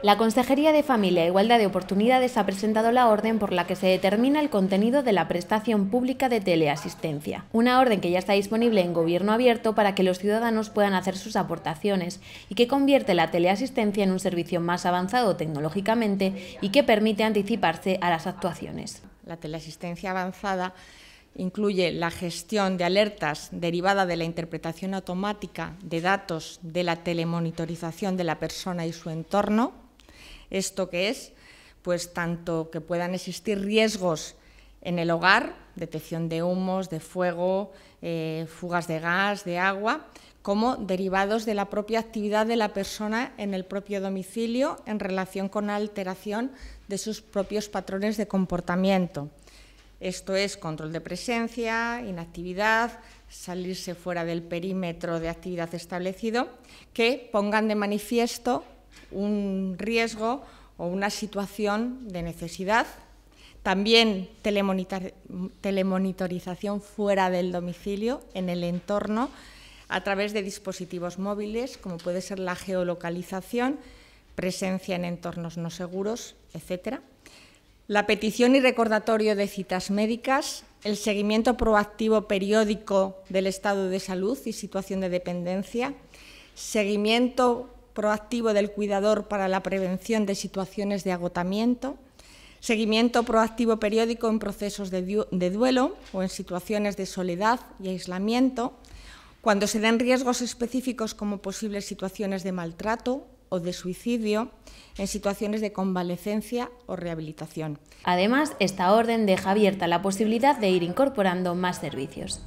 La Consejería de Familia e Igualdad de e Oportunidades ha presentado la orden por la que se determina el contenido de la prestación pública de teleasistencia, una orden que ya está disponible en Gobierno Abierto para que los ciudadanos puedan hacer sus aportaciones y que convierte la teleasistencia en un servicio más avanzado tecnológicamente y que permite anticiparse a las actuaciones. La teleasistencia avanzada incluye la gestión de alertas derivada de la interpretación automática de datos de la telemonitorización de la persona y su entorno, esto que es, pues tanto que puedan existir riesgos en el hogar, detección de humos, de fuego, eh, fugas de gas, de agua, como derivados de la propia actividad de la persona en el propio domicilio en relación con la alteración de sus propios patrones de comportamiento. Esto es control de presencia, inactividad, salirse fuera del perímetro de actividad establecido, que pongan de manifiesto un riesgo o una situación de necesidad. También telemonitorización fuera del domicilio, en el entorno, a través de dispositivos móviles, como puede ser la geolocalización, presencia en entornos no seguros, etc. La petición y recordatorio de citas médicas, el seguimiento proactivo periódico del estado de salud y situación de dependencia, seguimiento proactivo del cuidador para la prevención de situaciones de agotamiento, seguimiento proactivo periódico en procesos de, duelo o en situaciones de soledad y aislamiento, cuando se den riesgos específicos como posibles situaciones de maltrato o de suicidio en situaciones de convalecencia o rehabilitación. Además, esta orden deja abierta la posibilidad de ir incorporando más servicios.